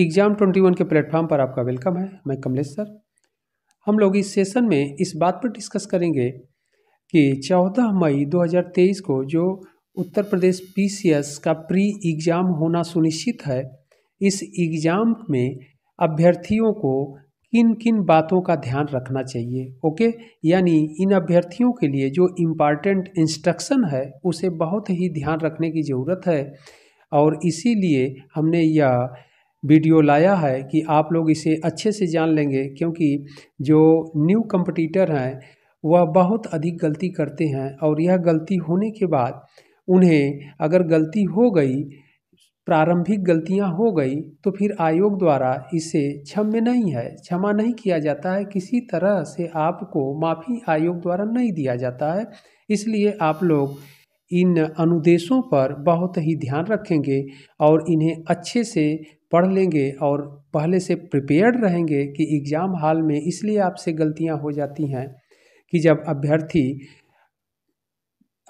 exam 21 के platform पर आपका वेलकम है मैं कमलेश सर हम लोग इस सेशन में इस बात पर डिस्कस करेंगे कि 14 मई 2023 को जो उत्तर प्रदेश पीसीएस का प्री एग्ज़ाम होना सुनिश्चित है इस एग्ज़ाम में अभ्यर्थियों को किन किन बातों का ध्यान रखना चाहिए ओके यानी इन अभ्यर्थियों के लिए जो इम्पॉर्टेंट इंस्ट्रक्शन है उसे बहुत ही ध्यान रखने की ज़रूरत है और इसीलिए हमने यह वीडियो लाया है कि आप लोग इसे अच्छे से जान लेंगे क्योंकि जो न्यू कंपटीटर हैं वह बहुत अधिक गलती करते हैं और यह गलती होने के बाद उन्हें अगर गलती हो गई प्रारंभिक गलतियां हो गई तो फिर आयोग द्वारा इसे क्षम्य नहीं है क्षमा नहीं किया जाता है किसी तरह से आपको माफ़ी आयोग द्वारा नहीं दिया जाता है इसलिए आप लोग इन अनुदेशों पर बहुत ही ध्यान रखेंगे और इन्हें अच्छे से पढ़ लेंगे और पहले से प्रिपेयर्ड रहेंगे कि एग्ज़ाम हाल में इसलिए आपसे गलतियां हो जाती हैं कि जब अभ्यर्थी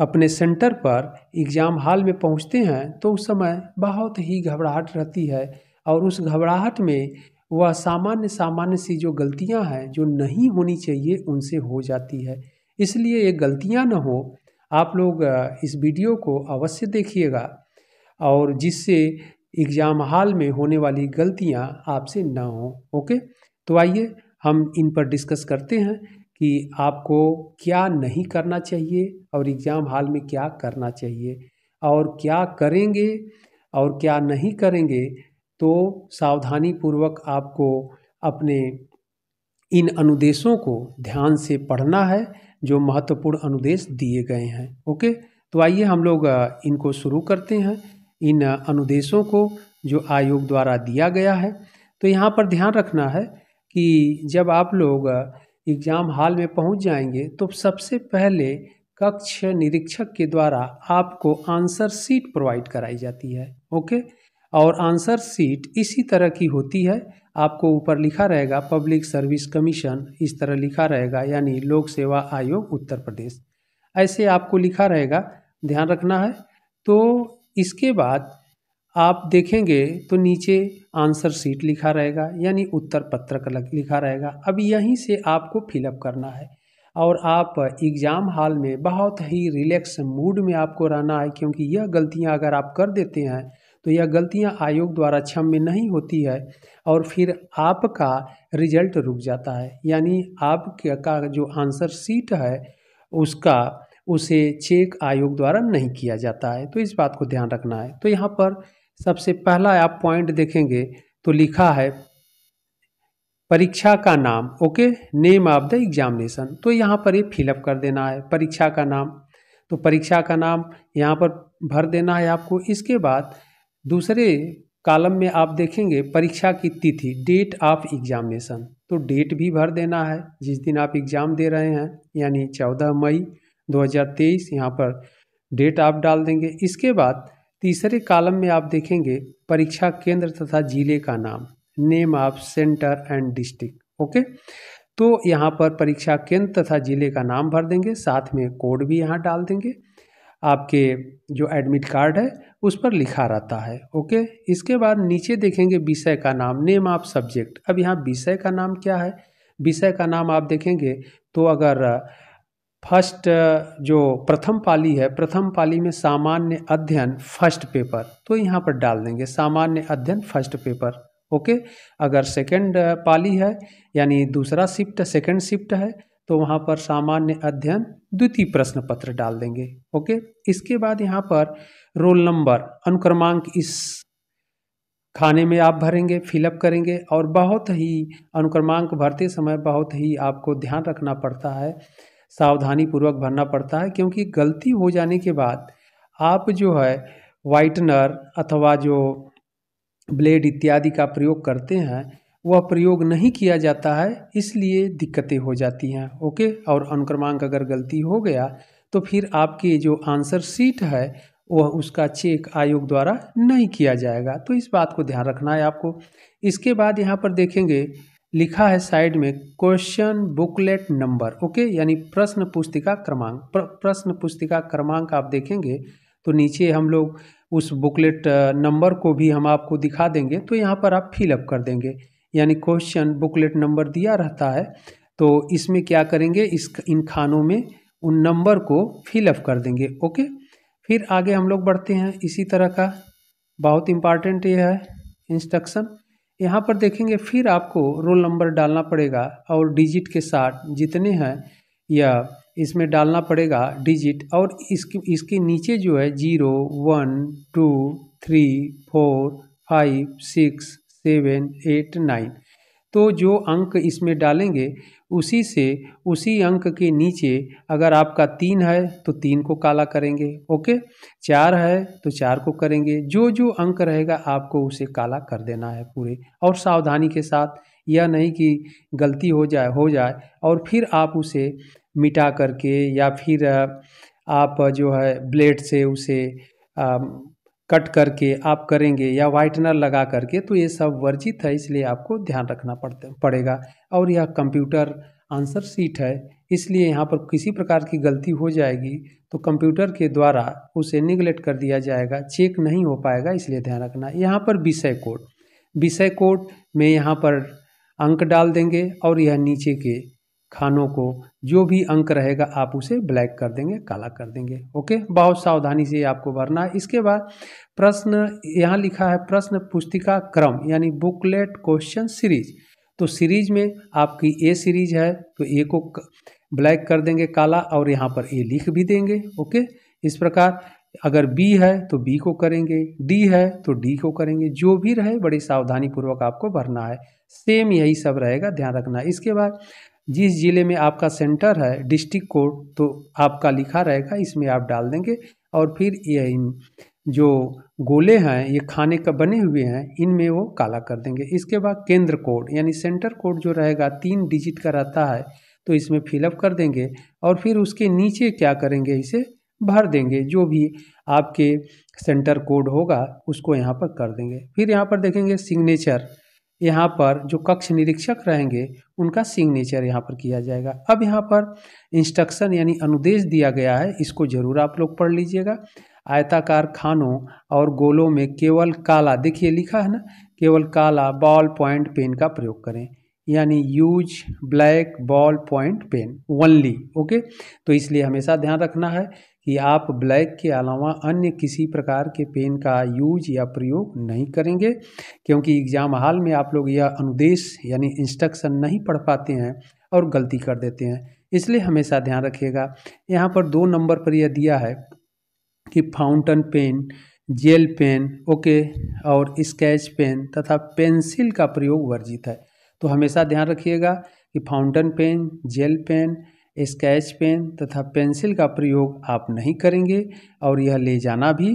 अपने सेंटर पर एग्ज़ाम हाल में पहुंचते हैं तो उस समय बहुत ही घबराहट रहती है और उस घबराहट में वह सामान्य सामान्य सी जो गलतियां हैं जो नहीं होनी चाहिए उनसे हो जाती है इसलिए ये गलतियाँ ना हो आप लोग इस वीडियो को अवश्य देखिएगा और जिससे एग्ज़ाम हाल में होने वाली गलतियाँ आपसे ना हों ओके तो आइए हम इन पर डिस्कस करते हैं कि आपको क्या नहीं करना चाहिए और एग्ज़ाम हाल में क्या करना चाहिए और क्या करेंगे और क्या नहीं करेंगे तो सावधानी पूर्वक आपको अपने इन अनुदेशों को ध्यान से पढ़ना है जो महत्वपूर्ण अनुदेश दिए गए हैं ओके तो आइए हम लोग इनको शुरू करते हैं इन अनुदेशों को जो आयोग द्वारा दिया गया है तो यहाँ पर ध्यान रखना है कि जब आप लोग एग्ज़ाम हाल में पहुँच जाएंगे तो सबसे पहले कक्ष निरीक्षक के द्वारा आपको आंसर सीट प्रोवाइड कराई जाती है ओके और आंसर सीट इसी तरह की होती है आपको ऊपर लिखा रहेगा पब्लिक सर्विस कमीशन इस तरह लिखा रहेगा यानी लोक सेवा आयोग उत्तर प्रदेश ऐसे आपको लिखा रहेगा ध्यान रखना है तो इसके बाद आप देखेंगे तो नीचे आंसर सीट लिखा रहेगा यानी उत्तर पत्रक लिखा रहेगा अब यहीं से आपको फिलअप करना है और आप एग्ज़ाम हॉल में बहुत ही रिलैक्स मूड में आपको रहना है क्योंकि यह गलतियां अगर आप कर देते हैं तो यह गलतियां आयोग द्वारा क्षम्य नहीं होती है और फिर आपका रिजल्ट रुक जाता है यानी आपका जो आंसर सीट है उसका उसे चेक आयोग द्वारा नहीं किया जाता है तो इस बात को ध्यान रखना है तो यहाँ पर सबसे पहला आप पॉइंट देखेंगे तो लिखा है परीक्षा का नाम okay name of the examination तो यहाँ पर ये फिलअप कर देना है परीक्षा का नाम तो परीक्षा का नाम यहाँ पर भर देना है आपको इसके बाद दूसरे कालम में आप देखेंगे परीक्षा की तिथि डेट ऑफ एग्जामिनेशन तो डेट भी भर देना है जिस दिन आप एग्ज़ाम दे रहे हैं यानी चौदह मई 2023 यहाँ पर डेट आप डाल देंगे इसके बाद तीसरे कॉलम में आप देखेंगे परीक्षा केंद्र तथा जिले का नाम name of centre and district okay तो यहाँ पर परीक्षा केंद्र तथा जिले का नाम भर देंगे साथ में कोड भी यहाँ डाल देंगे आपके जो एडमिट कार्ड है उस पर लिखा रहता है ओके इसके बाद नीचे देखेंगे विषय का नाम नेम ऑफ सब्जेक्ट अब यहाँ विषय का नाम क्या है विषय का नाम आप देखेंगे तो अगर फर्स्ट जो प्रथम पाली है प्रथम पाली में सामान्य अध्ययन फर्स्ट पेपर तो यहाँ पर डाल देंगे सामान्य अध्ययन फर्स्ट पेपर ओके अगर सेकंड पाली है यानी दूसरा शिफ्ट सेकंड शिफ्ट है तो वहाँ पर सामान्य अध्ययन द्वितीय प्रश्न पत्र डाल देंगे ओके इसके बाद यहाँ पर रोल नंबर अनुक्रमांक इस खाने में आप भरेंगे फिलअप करेंगे और बहुत ही अनुक्रमांक भरते समय बहुत ही आपको ध्यान रखना पड़ता है सावधानी पूर्वक भरना पड़ता है क्योंकि गलती हो जाने के बाद आप जो है वाइटनर अथवा जो ब्लेड इत्यादि का प्रयोग करते हैं वह प्रयोग नहीं किया जाता है इसलिए दिक्कतें हो जाती हैं ओके और अनुक्रमांक अगर गलती हो गया तो फिर आपकी जो आंसर सीट है वह उसका चेक आयोग द्वारा नहीं किया जाएगा तो इस बात को ध्यान रखना है आपको इसके बाद यहाँ पर देखेंगे लिखा है साइड में क्वेश्चन बुकलेट नंबर ओके यानी प्रश्न पुस्तिका क्रमांक प्र, प्रश्न पुस्तिका क्रमांक आप देखेंगे तो नीचे हम लोग उस बुकलेट नंबर को भी हम आपको दिखा देंगे तो यहाँ पर आप फिलअप कर देंगे यानी क्वेश्चन बुकलेट नंबर दिया रहता है तो इसमें क्या करेंगे इस इन खानों में उन नंबर को फिलअप कर देंगे ओके फिर आगे हम लोग बढ़ते हैं इसी तरह का बहुत इम्पॉर्टेंट ये है इंस्ट्रक्शन यहाँ पर देखेंगे फिर आपको रोल नंबर डालना पड़ेगा और डिजिट के साथ जितने हैं या इसमें डालना पड़ेगा डिजिट और इसकी इसके नीचे जो है zero one two three four five six seven eight nine तो जो अंक इसमें डालेंगे उसी से उसी अंक के नीचे अगर आपका तीन है तो तीन को काला करेंगे ओके चार है तो चार को करेंगे जो जो अंक रहेगा आपको उसे काला कर देना है पूरे और सावधानी के साथ यह नहीं कि गलती हो जाए हो जाए और फिर आप उसे मिटा करके या फिर आप जो है ब्लेड से उसे कट करके आप करेंगे या वाइटनर लगा करके तो ये सब वर्जित है इसलिए आपको ध्यान रखना पड़ता पड़ेगा और यह कंप्यूटर आंसर सीट है इसलिए यहाँ पर किसी प्रकार की गलती हो जाएगी तो कंप्यूटर के द्वारा उसे निगलेक्ट कर दिया जाएगा चेक नहीं हो पाएगा इसलिए ध्यान रखना यहाँ पर विषय कोड विषय कोड में यहाँ पर अंक डाल देंगे और यह नीचे के खानों को जो भी अंक रहेगा आप उसे ब्लैक कर देंगे काला कर देंगे ओके बहुत सावधानी से आपको भरना है इसके बाद प्रश्न यहाँ लिखा है प्रश्न पुस्तिका क्रम यानी बुकलेट क्वेश्चन सीरीज तो सीरीज में आपकी ए सीरीज है तो ए को ब्लैक कर देंगे काला और यहाँ पर ए लिख भी देंगे ओके इस प्रकार अगर बी है तो बी को करेंगे डी है तो डी को करेंगे जो भी रहे बड़ी सावधानी पूर्वक आपको भरना है सेम यही सब रहेगा ध्यान रखना इसके बाद जिस ज़िले में आपका सेंटर है डिस्ट्रिक्ट कोड तो आपका लिखा रहेगा इसमें आप डाल देंगे और फिर ये जो गोले हैं ये खाने का बने हुए हैं इनमें वो काला कर देंगे इसके बाद केंद्र कोड यानी सेंटर कोड जो रहेगा तीन डिजिट का रहता है तो इसमें फिलअप कर देंगे और फिर उसके नीचे क्या करेंगे इसे भर देंगे जो भी आपके सेंटर कोड होगा उसको यहाँ पर कर देंगे फिर यहाँ पर देखेंगे सिग्नेचर यहाँ पर जो कक्ष निरीक्षक रहेंगे उनका सिग्नेचर यहाँ पर किया जाएगा अब यहाँ पर इंस्ट्रक्शन यानी अनुदेश दिया गया है इसको ज़रूर आप लोग पढ़ लीजिएगा आयताकार खानों और गोलों में केवल काला देखिए लिखा है ना केवल काला बॉल पॉइंट पेन का प्रयोग करें यानी use black ball point pen only okay तो इसलिए हमेशा ध्यान रखना है कि आप ब्लैक के अलावा अन्य किसी प्रकार के पेन का यूज या प्रयोग नहीं करेंगे क्योंकि एग्ज़ाम हाल में आप लोग यह अनुदेश यानी इंस्ट्रक्शन नहीं पढ़ पाते हैं और गलती कर देते हैं इसलिए हमेशा ध्यान रखिएगा यहाँ पर दो नंबर पर यह दिया है कि fountain pen gel pen okay और स्केच पेन तथा पेंसिल का प्रयोग वर्जित है तो हमेशा ध्यान रखिएगा कि fountain pen gel pen sketch pen तथा पेंसिल का प्रयोग आप नहीं करेंगे और यह ले जाना भी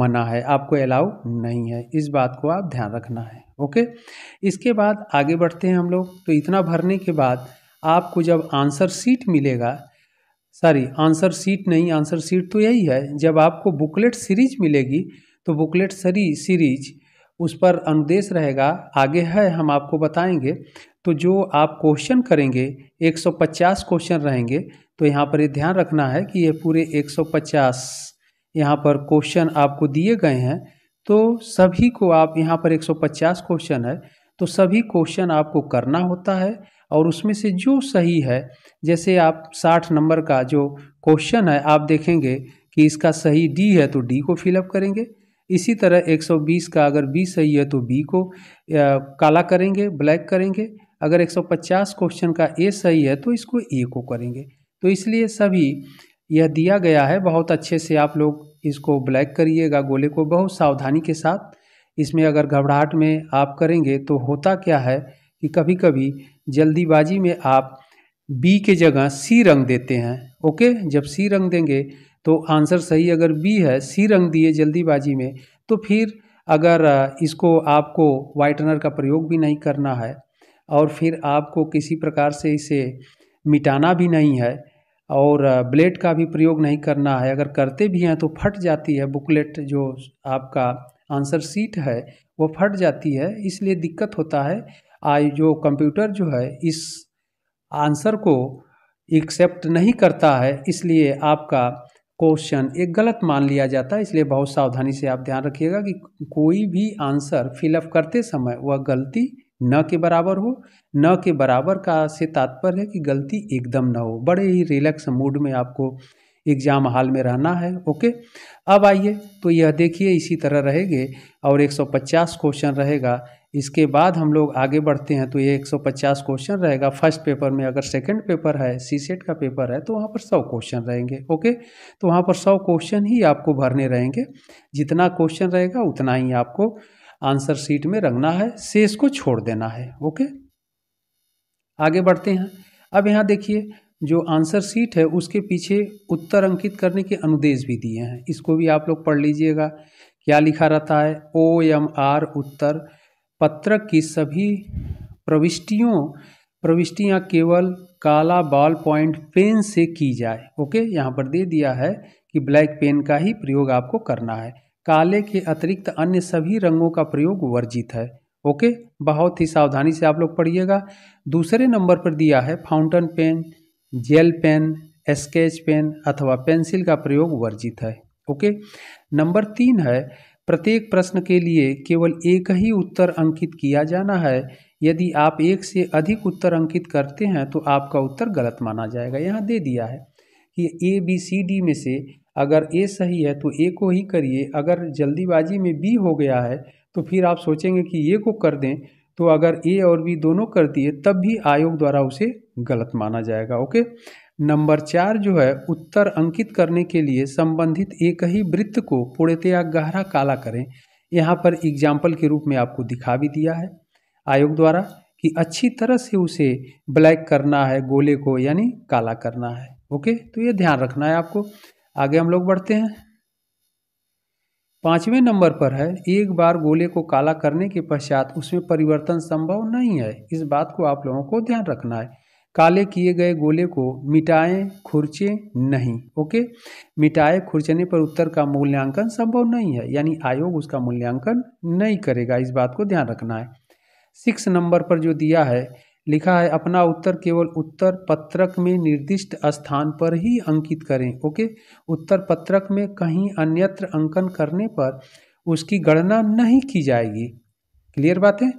मना है आपको अलाउ नहीं है इस बात को आप ध्यान रखना है ओके इसके बाद आगे बढ़ते हैं हम लोग तो इतना भरने के बाद आपको जब आंसर सीट मिलेगा सॉरी आंसर सीट नहीं आंसर सीट तो यही है जब आपको बुकलेट सीरीज मिलेगी तो बुकलेट सरी सीरीज उस पर अनुदेश रहेगा आगे है हम आपको बताएंगे तो जो आप क्वेश्चन करेंगे 150 क्वेश्चन रहेंगे तो यहाँ पर ये ध्यान रखना है कि ये पूरे 150 यहाँ पर क्वेश्चन आपको दिए गए हैं तो सभी को आप यहाँ पर 150 क्वेश्चन है तो सभी क्वेश्चन आपको करना होता है और उसमें से जो सही है जैसे आप 60 नंबर का जो क्वेश्चन है आप देखेंगे कि इसका सही डी है तो डी को फिलअप करेंगे इसी तरह 120 का अगर बी सही है तो बी को आ, काला करेंगे ब्लैक करेंगे अगर 150 क्वेश्चन का ए सही है तो इसको ए को करेंगे तो इसलिए सभी यह दिया गया है बहुत अच्छे से आप लोग इसको ब्लैक करिएगा गोले को बहुत सावधानी के साथ इसमें अगर घबराहट में आप करेंगे तो होता क्या है कि कभी कभी जल्दीबाजी में आप बी के जगह सी रंग देते हैं ओके जब सी रंग देंगे तो आंसर सही अगर बी है सी रंग दिए जल्दीबाजी में तो फिर अगर इसको आपको वाइटनर का प्रयोग भी नहीं करना है और फिर आपको किसी प्रकार से इसे मिटाना भी नहीं है और ब्लेड का भी प्रयोग नहीं करना है अगर करते भी हैं तो फट जाती है बुकलेट जो आपका आंसर सीट है वो फट जाती है इसलिए दिक्कत होता है आज जो कंप्यूटर जो है इस आंसर को एक्सेप्ट नहीं करता है इसलिए आपका क्वेश्चन एक गलत मान लिया जाता है इसलिए बहुत सावधानी से आप ध्यान रखिएगा कि कोई भी आंसर फिलअप करते समय वह गलती न के बराबर हो न के बराबर का से तात्पर्य है कि गलती एकदम ना हो बड़े ही रिलैक्स मूड में आपको एग्ज़ाम हाल में रहना है ओके अब आइए तो यह देखिए इसी तरह रहेंगे और 150 क्वेश्चन रहेगा इसके बाद हम लोग आगे बढ़ते हैं तो ये 150 क्वेश्चन रहेगा फर्स्ट पेपर में अगर सेकंड पेपर है सी सेट का पेपर है तो वहाँ पर 100 क्वेश्चन रहेंगे ओके तो वहाँ पर 100 क्वेश्चन ही आपको भरने रहेंगे जितना क्वेश्चन रहेगा उतना ही आपको आंसर सीट में रंगना है शेष को छोड़ देना है ओके आगे बढ़ते हैं अब यहाँ देखिए जो आंसर सीट है उसके पीछे उत्तर अंकित करने के अनुदेश भी दिए हैं इसको भी आप लोग पढ़ लीजिएगा क्या लिखा रहता है ओ एम आर उत्तर पत्रक की सभी प्रविष्टियों प्रविष्टियाँ केवल काला बॉल पॉइंट पेन से की जाए ओके यहाँ पर दे दिया है कि ब्लैक पेन का ही प्रयोग आपको करना है काले के अतिरिक्त अन्य सभी रंगों का प्रयोग वर्जित है ओके बहुत ही सावधानी से आप लोग पढ़िएगा दूसरे नंबर पर दिया है fountain pen gel pen sketch pen अथवा पेंसिल का प्रयोग वर्जित है ओके नंबर तीन है प्रत्येक प्रश्न के लिए केवल एक ही उत्तर अंकित किया जाना है यदि आप एक से अधिक उत्तर अंकित करते हैं तो आपका उत्तर गलत माना जाएगा यहाँ दे दिया है कि ए बी सी डी में से अगर ए सही है तो ए को ही करिए अगर जल्दीबाजी में बी हो गया है तो फिर आप सोचेंगे कि ए को कर दें तो अगर ए और बी दोनों कर दिए तब भी आयोग द्वारा उसे गलत माना जाएगा ओके नंबर चार जो है उत्तर अंकित करने के लिए संबंधित एक ही वृत्त को पूर्णतया या गहरा काला करें यहाँ पर एग्जाम्पल के रूप में आपको दिखा भी दिया है आयोग द्वारा कि अच्छी तरह से उसे ब्लैक करना है गोले को यानी काला करना है ओके तो ये ध्यान रखना है आपको आगे हम लोग बढ़ते हैं पांचवें नंबर पर है एक बार गोले को काला करने के पश्चात उसमें परिवर्तन संभव नहीं है इस बात को आप लोगों को ध्यान रखना है काले किए गए गोले को मिटाएं खुर्चे नहीं ओके मिटाए खुर्चने पर उत्तर का मूल्यांकन संभव नहीं है यानी आयोग उसका मूल्यांकन नहीं करेगा इस बात को ध्यान रखना है सिक्स नंबर पर जो दिया है लिखा है अपना उत्तर केवल उत्तर पत्रक में निर्दिष्ट स्थान पर ही अंकित करें ओके उत्तर पत्रक में कहीं अन्यत्र अंकन करने पर उसकी गणना नहीं की जाएगी क्लियर बात है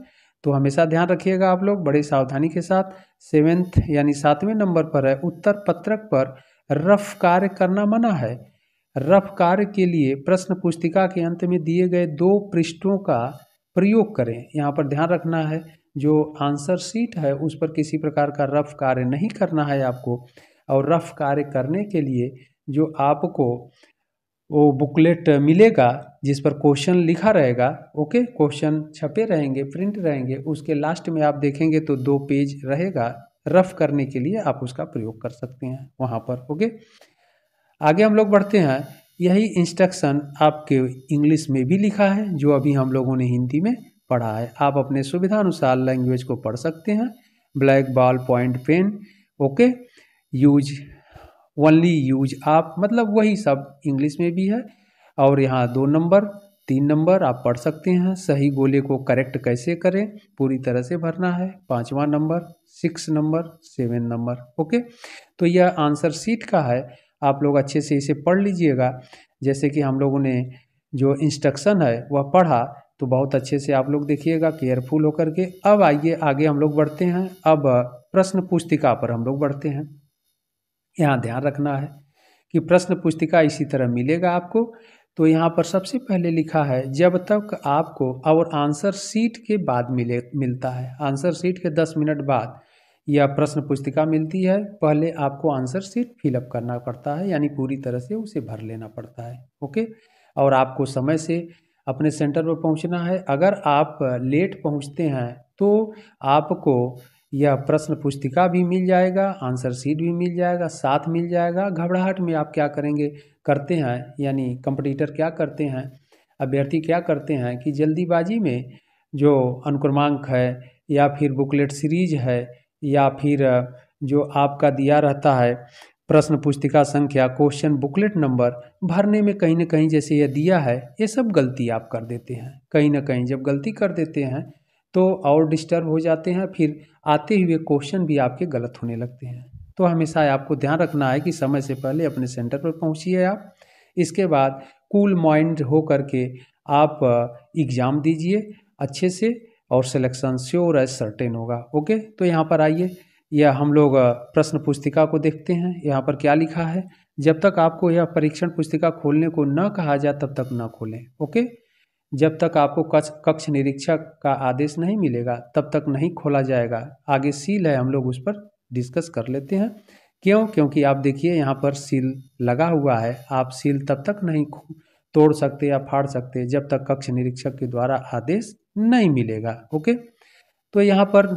तो हमेशा ध्यान रखिएगा आप लोग बड़े सावधानी के साथ सेवेंथ यानी सातवें नंबर पर है उत्तर पत्रक पर रफ कार्य करना मना है रफ कार्य के लिए प्रश्न पुस्तिका के अंत में दिए गए दो पृष्ठों का प्रयोग करें यहाँ पर ध्यान रखना है जो आंसर सीट है उस पर किसी प्रकार का रफ कार्य नहीं करना है आपको और रफ कार्य करने के लिए जो आपको वो बुकलेट मिलेगा जिस पर क्वेश्चन लिखा रहेगा ओके क्वेश्चन छपे रहेंगे प्रिंट रहेंगे उसके लास्ट में आप देखेंगे तो दो पेज रहेगा रफ करने के लिए आप उसका प्रयोग कर सकते हैं वहाँ पर ओके आगे हम लोग बढ़ते हैं यही इंस्ट्रक्शन आपके इंग्लिश में भी लिखा है जो अभी हम लोगों ने हिंदी में पढ़ा है आप अपने सुविधा अनुसार लैंग्वेज को पढ़ सकते हैं black ball point pen okay use only use आप मतलब वही सब इंग्लिश में भी है और यहाँ दो नंबर तीन नंबर आप पढ़ सकते हैं सही गोले को करेक्ट कैसे करें पूरी तरह से भरना है पाँचवा number six number seven number okay तो यह आंसर सीट का है आप लोग अच्छे से इसे पढ़ लीजिएगा जैसे कि हम लोगों ने जो इंस्ट्रक्शन है वह पढ़ा तो बहुत अच्छे से आप लोग देखिएगा केयरफुल होकर के अब आइए आगे हम लोग बढ़ते हैं अब प्रश्न पुस्तिका पर हम लोग बढ़ते हैं यहाँ ध्यान रखना है कि प्रश्न पुस्तिका इसी तरह मिलेगा आपको तो यहाँ पर सबसे पहले लिखा है जब तक आपको और आंसर सीट के बाद मिले मिलता है आंसर सीट के दस मिनट बाद यह प्रश्न पुस्तिका मिलती है पहले आपको आंसर सीट फिलअप करना पड़ता है यानी पूरी तरह से उसे भर लेना पड़ता है ओके और आपको समय से अपने सेंटर पर पहुंचना है अगर आप लेट पहुंचते हैं तो आपको यह प्रश्न पुस्तिका भी मिल जाएगा आंसर सीट भी मिल जाएगा साथ मिल जाएगा घबराहट में आप क्या करेंगे करते हैं यानी कंपटीटर क्या करते हैं अभ्यर्थी क्या करते हैं कि जल्दीबाजी में जो अनुक्रमांक है या फिर बुकलेट सीरीज है या फिर जो आपका दिया रहता है प्रश्न पुस्तिका संख्या क्वेश्चन बुकलेट नंबर भरने में कहीं ना कहीं जैसे यह दिया है ये सब गलती आप कर देते हैं कहीं ना कहीं जब गलती कर देते हैं तो और डिस्टर्ब हो जाते हैं फिर आते हुए क्वेश्चन भी आपके गलत होने लगते हैं तो हमेशा आपको ध्यान रखना है कि समय से पहले अपने सेंटर पर पहुँचिए आप इसके बाद कूल माइंड हो करके आप एग्ज़ाम दीजिए अच्छे से और सिलेक्शन श्योर है सर्टेन होगा ओके तो यहाँ पर आइए या हम लोग प्रश्न पुस्तिका को देखते हैं यहाँ पर क्या लिखा है जब तक आपको यह परीक्षण पुस्तिका खोलने को न कहा जाए तब तक न खोलें ओके जब तक आपको कक्ष कक्ष निरीक्षक का आदेश नहीं मिलेगा तब तक नहीं खोला जाएगा आगे सील है हम लोग उस पर डिस्कस कर लेते हैं क्यों क्योंकि आप देखिए यहाँ पर सील लगा हुआ है आप सील तब तक नहीं तोड़ सकते या फाड़ सकते जब तक कक्ष निरीक्षक के द्वारा आदेश नहीं मिलेगा ओके तो यहाँ पर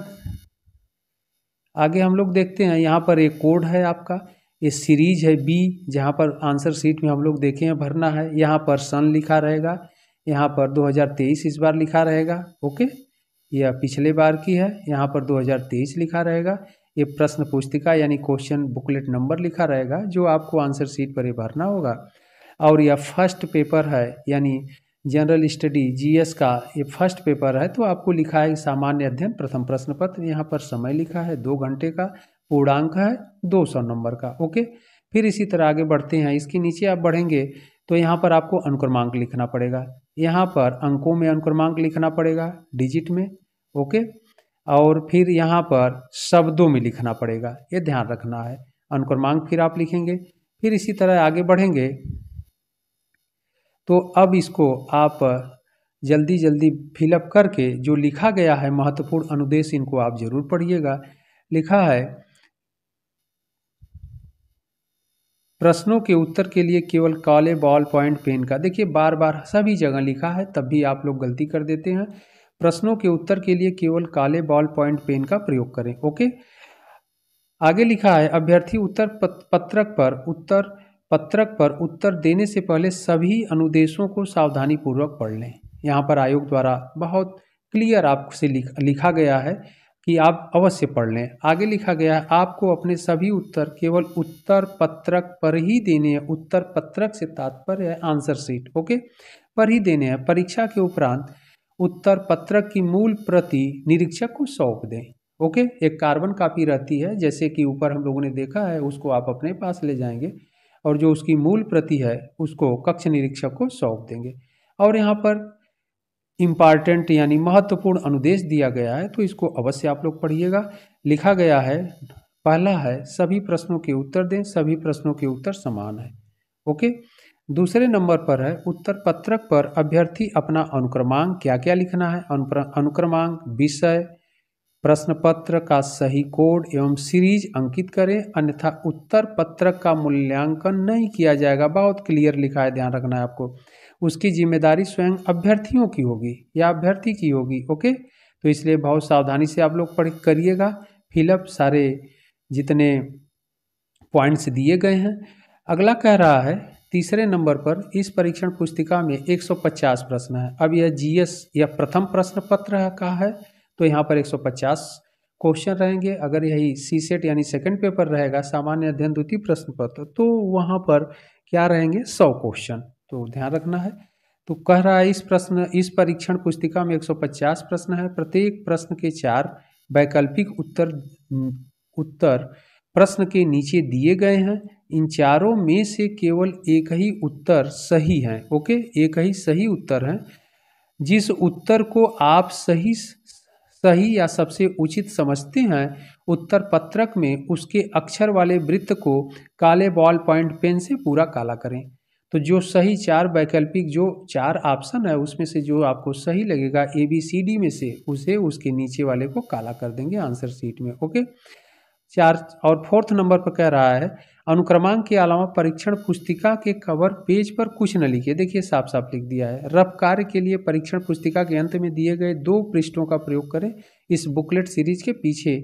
आगे हम लोग देखते हैं यहाँ पर एक कोड है आपका ये सीरीज है बी जहाँ पर आंसर सीट में हम लोग देखे हैं भरना है यहाँ पर सन लिखा रहेगा यहाँ पर 2023 इस बार लिखा रहेगा ओके यह पिछले बार की है यहाँ पर 2023 लिखा रहेगा ये प्रश्न पुस्तिका यानी क्वेश्चन बुकलेट नंबर लिखा रहेगा जो आपको आंसर सीट पर ये भरना होगा और यह फर्स्ट पेपर है यानी जनरल स्टडी जीएस का ये फर्स्ट पेपर है तो आपको लिखा है सामान्य अध्ययन प्रथम प्रश्न पत्र यहाँ पर समय लिखा है दो घंटे का पूर्णांक है दो सौ नंबर का ओके फिर इसी तरह आगे बढ़ते हैं इसके नीचे आप बढ़ेंगे तो यहाँ पर आपको अनुक्रमांक लिखना पड़ेगा यहाँ पर अंकों में अनुक्रमांक लिखना पड़ेगा डिजिट में ओके और फिर यहाँ पर शब्दों में लिखना पड़ेगा ये ध्यान रखना है अनुक्रमांक फिर आप लिखेंगे फिर इसी तरह आगे बढ़ेंगे तो अब इसको आप जल्दी जल्दी फिलअप करके जो लिखा गया है महत्वपूर्ण अनुदेश इनको आप जरूर पढ़िएगा लिखा है प्रश्नों के उत्तर के लिए केवल काले बॉल पॉइंट पेन का देखिए बार बार सभी जगह लिखा है तब भी आप लोग गलती कर देते हैं प्रश्नों के उत्तर के लिए केवल काले बॉल पॉइंट पेन का प्रयोग करें ओके आगे लिखा है अभ्यर्थी उत्तर पत्रक पर उत्तर पत्रक पर उत्तर देने से पहले सभी अनुदेशों को सावधानीपूर्वक पढ़ लें यहाँ पर आयोग द्वारा बहुत क्लियर आपसे लिख, लिखा गया है कि आप अवश्य पढ़ लें आगे लिखा गया है आपको अपने सभी उत्तर केवल उत्तर पत्रक पर ही देने हैं उत्तर पत्रक से तात्पर्य है आंसर सीट ओके पर ही देने हैं परीक्षा के उपरांत उत्तर पत्रक की मूल प्रति निरीक्षक को सौंप दें ओके एक कार्बन कापी रहती है जैसे कि ऊपर हम लोगों ने देखा है उसको आप अपने पास ले जाएंगे और जो उसकी मूल प्रति है उसको कक्ष निरीक्षक को सौंप देंगे और यहाँ पर इम्पॉर्टेंट यानी महत्वपूर्ण अनुदेश दिया गया है तो इसको अवश्य आप लोग पढ़िएगा लिखा गया है पहला है सभी प्रश्नों के उत्तर दें सभी प्रश्नों के उत्तर समान है ओके दूसरे नंबर पर है उत्तर पत्रक पर अभ्यर्थी अपना अनुक्रमांक क्या क्या लिखना है अनुक्रमांक विषय प्रश्न पत्र का सही कोड एवं सीरीज अंकित करें अन्यथा उत्तर पत्रक का मूल्यांकन नहीं किया जाएगा बहुत क्लियर लिखा है ध्यान रखना है आपको उसकी जिम्मेदारी स्वयं अभ्यर्थियों की होगी या अभ्यर्थी की होगी ओके तो इसलिए बहुत सावधानी से आप लोग पढ़ करिएगा फिलअप सारे जितने पॉइंट्स दिए गए हैं अगला कह रहा है तीसरे नंबर पर इस परीक्षण पुस्तिका में 150 प्रश्न है अब यह जीएस यह प्रथम प्रश्न पत्र का है तो यहाँ पर 150 क्वेश्चन रहेंगे अगर यही सी सेट यानी सेकंड पेपर रहेगा सामान्य अध्ययन द्वितीय प्रश्न पत्र तो वहाँ पर क्या रहेंगे सौ क्वेश्चन तो ध्यान रखना है तो कह रहा है इस प्रश्न इस परीक्षण पुस्तिका में 150 प्रश्न है प्रत्येक प्रश्न के चार वैकल्पिक उत्तर उत्तर प्रश्न के नीचे दिए गए हैं इन चारों में से केवल एक ही उत्तर सही है ओके एक ही सही उत्तर है जिस उत्तर को आप सही सही या सबसे उचित समझते हैं उत्तर पत्रक में उसके अक्षर वाले वृत्त को काले बॉल पॉइंट पेन से पूरा काला करें तो जो सही चार वैकल्पिक जो चार ऑप्शन है उसमें से जो आपको सही लगेगा ए बी सी डी में से उसे उसके नीचे वाले को काला कर देंगे आंसर सीट में ओके चार और फोर्थ नंबर पर कह रहा है अनुक्रमांक के अलावा परीक्षण पुस्तिका के कवर पेज पर कुछ न लिखिए देखिए साफ साफ लिख दिया है रफ कार्य के लिए परीक्षण पुस्तिका के अंत में दिए गए दो पृष्ठों का प्रयोग करें इस बुकलेट सीरीज के पीछे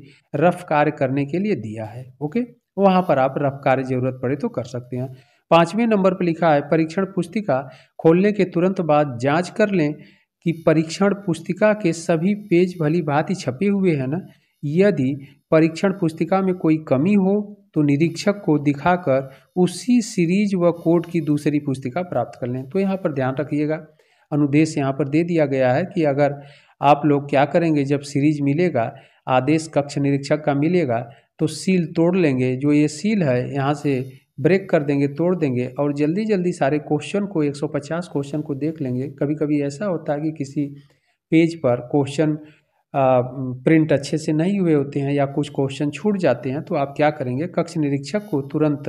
रफ कार्य करने के लिए दिया है ओके वहाँ पर आप रफ कार्य जरूरत पड़े तो कर सकते हैं पाँचवें नंबर पर लिखा है परीक्षण पुस्तिका खोलने के तुरंत बाद जाँच कर लें कि परीक्षण पुस्तिका के सभी पेज भली भांति छपे हुए हैं न यदि परीक्षण पुस्तिका में कोई कमी हो तो निरीक्षक को दिखाकर उसी सीरीज व कोड की दूसरी पुस्तिका प्राप्त कर लें तो यहाँ पर ध्यान रखिएगा अनुदेश यहाँ पर दे दिया गया है कि अगर आप लोग क्या करेंगे जब सीरीज मिलेगा आदेश कक्ष निरीक्षक का मिलेगा तो सील तोड़ लेंगे जो ये सील है यहाँ से ब्रेक कर देंगे तोड़ देंगे और जल्दी जल्दी सारे क्वेश्चन को 150 क्वेश्चन को देख लेंगे कभी कभी ऐसा होता है कि किसी पेज पर क्वेश्चन प्रिंट अच्छे से नहीं हुए होते हैं या कुछ क्वेश्चन छूट जाते हैं तो आप क्या करेंगे कक्ष निरीक्षक को तुरंत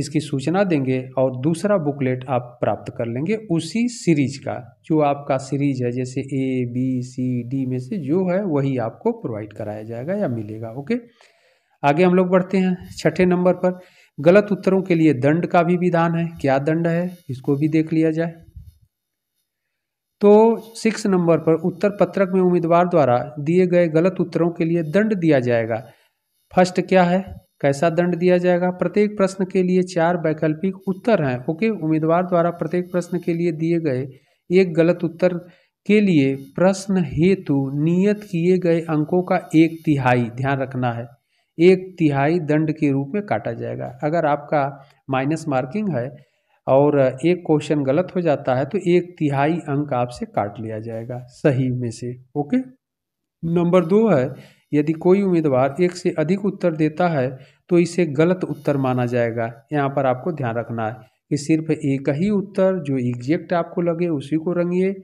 इसकी सूचना देंगे और दूसरा बुकलेट आप प्राप्त कर लेंगे उसी सीरीज का जो आपका सीरीज है जैसे ए बी सी डी में से जो है वही आपको प्रोवाइड कराया जाएगा या मिलेगा ओके आगे हम लोग बढ़ते हैं छठे नंबर पर गलत उत्तरों के लिए दंड का भी विधान है क्या दंड है इसको भी देख लिया जाए तो सिक्स नंबर पर उत्तर पत्रक में उम्मीदवार द्वारा दिए गए गलत उत्तरों के लिए दंड दिया जाएगा फर्स्ट क्या है कैसा दंड दिया जाएगा प्रत्येक प्रश्न के लिए चार वैकल्पिक उत्तर हैं ओके उम्मीदवार द्वारा प्रत्येक प्रश्न के लिए दिए गए एक गलत उत्तर के लिए प्रश्न हेतु नियत किए गए अंकों का एक तिहाई ध्यान रखना है एक तिहाई दंड के रूप में काटा जाएगा अगर आपका माइनस मार्किंग है और एक क्वेश्चन गलत हो जाता है तो एक तिहाई अंक आपसे काट लिया जाएगा सही में से ओके नंबर दो है यदि कोई उम्मीदवार एक से अधिक उत्तर देता है तो इसे गलत उत्तर माना जाएगा यहाँ पर आपको ध्यान रखना है कि सिर्फ एक ही उत्तर जो एग्जैक्ट आपको लगे उसी को रंगिए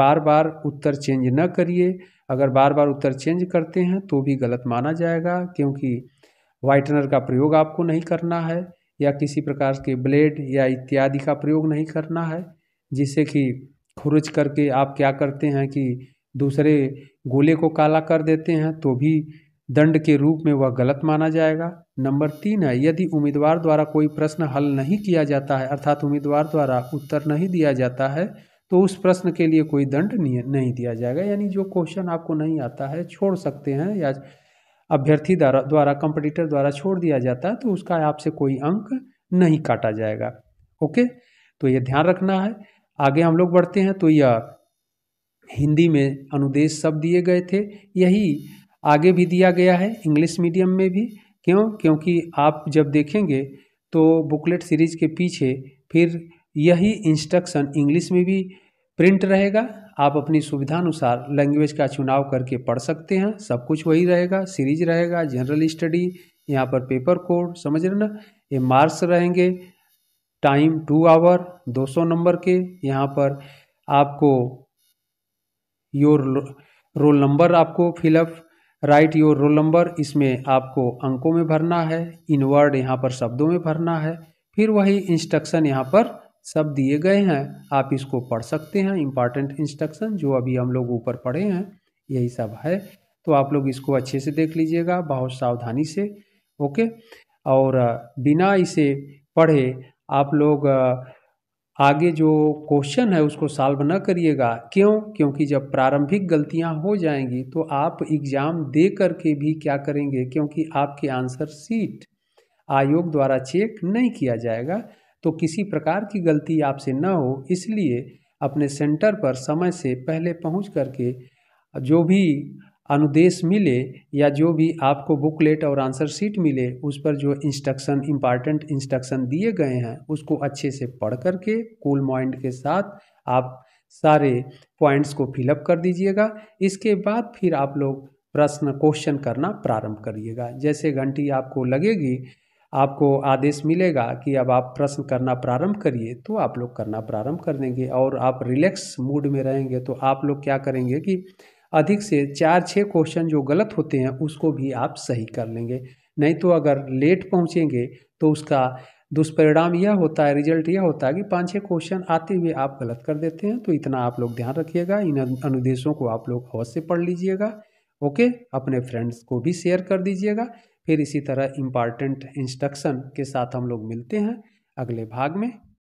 बार बार उत्तर चेंज न करिए अगर बार बार उत्तर चेंज करते हैं तो भी गलत माना जाएगा क्योंकि वाइटनर का प्रयोग आपको नहीं करना है या किसी प्रकार के ब्लेड या इत्यादि का प्रयोग नहीं करना है जिससे कि खुरच करके आप क्या करते हैं कि दूसरे गोले को काला कर देते हैं तो भी दंड के रूप में वह गलत माना जाएगा नंबर तीन है यदि उम्मीदवार द्वारा कोई प्रश्न हल नहीं किया जाता है अर्थात उम्मीदवार द्वारा उत्तर नहीं दिया जाता है तो उस प्रश्न के लिए कोई दंड नहीं दिया जाएगा यानी जो क्वेश्चन आपको नहीं आता है छोड़ सकते हैं या अभ्यर्थी द्वारा द्वारा कंपटीटर द्वारा छोड़ दिया जाता है तो उसका आपसे कोई अंक नहीं काटा जाएगा ओके तो ये ध्यान रखना है आगे हम लोग बढ़ते हैं तो यह हिंदी में अनुदेश सब दिए गए थे यही आगे भी दिया गया है इंग्लिश मीडियम में भी क्यों क्योंकि आप जब देखेंगे तो बुकलेट सीरीज के पीछे फिर यही इंस्ट्रक्शन इंग्लिश में भी प्रिंट रहेगा आप अपनी सुविधानुसार लैंग्वेज का चुनाव करके पढ़ सकते हैं सब कुछ वही रहेगा सीरीज रहेगा जनरल स्टडी यहाँ पर पेपर कोड समझ रहे ना ये मार्क्स रहेंगे टाइम टू आवर 200 नंबर के यहाँ पर आपको योर रोल नंबर आपको fill up write your roll number इसमें आपको अंकों में भरना है इनवर्ड यहाँ पर शब्दों में भरना है फिर वही इंस्ट्रक्शन यहाँ पर सब दिए गए हैं आप इसको पढ़ सकते हैं इम्पॉर्टेंट इंस्ट्रक्शन जो अभी हम लोग ऊपर पढ़े हैं यही सब है तो आप लोग इसको अच्छे से देख लीजिएगा बहुत सावधानी से ओके और बिना इसे पढ़े आप लोग आगे जो क्वेश्चन है उसको सॉल्व न करिएगा क्यों क्योंकि जब प्रारंभिक गलतियां हो जाएंगी तो आप एग्ज़ाम दे करके भी क्या करेंगे क्योंकि आपके आंसर सीट आयोग द्वारा चेक नहीं किया जाएगा तो किसी प्रकार की गलती आपसे ना हो इसलिए अपने सेंटर पर समय से पहले पहुंच करके जो भी अनुदेश मिले या जो भी आपको बुकलेट और आंसर शीट मिले उस पर जो इंस्ट्रक्शन इम्पॉर्टेंट इंस्ट्रक्शन दिए गए हैं उसको अच्छे से पढ़ करके कूल माइंड के साथ आप सारे पॉइंट्स को फिलअप कर दीजिएगा इसके बाद फिर आप लोग प्रश्न क्वेश्चन करना प्रारंभ करिएगा जैसे घंटी आपको लगेगी आपको आदेश मिलेगा कि अब आप प्रश्न करना प्रारंभ करिए तो आप लोग करना प्रारंभ कर देंगे और आप रिलैक्स मूड में रहेंगे तो आप लोग क्या करेंगे कि अधिक से चार छः क्वेश्चन जो गलत होते हैं उसको भी आप सही कर लेंगे नहीं तो अगर लेट पहुँचेंगे तो उसका दुष्परिणाम यह होता है रिजल्ट यह होता है कि पाँच छः क्वेश्चन आते हुए आप गलत कर देते हैं तो इतना आप लोग ध्यान रखिएगा इन अनुदेशों को आप लोग अवश्य पढ़ लीजिएगा ओके अपने फ्रेंड्स को भी शेयर कर दीजिएगा फिर इसी तरह इम्पॉर्टेंट इंस्ट्रक्शन के साथ हम लोग मिलते हैं अगले भाग में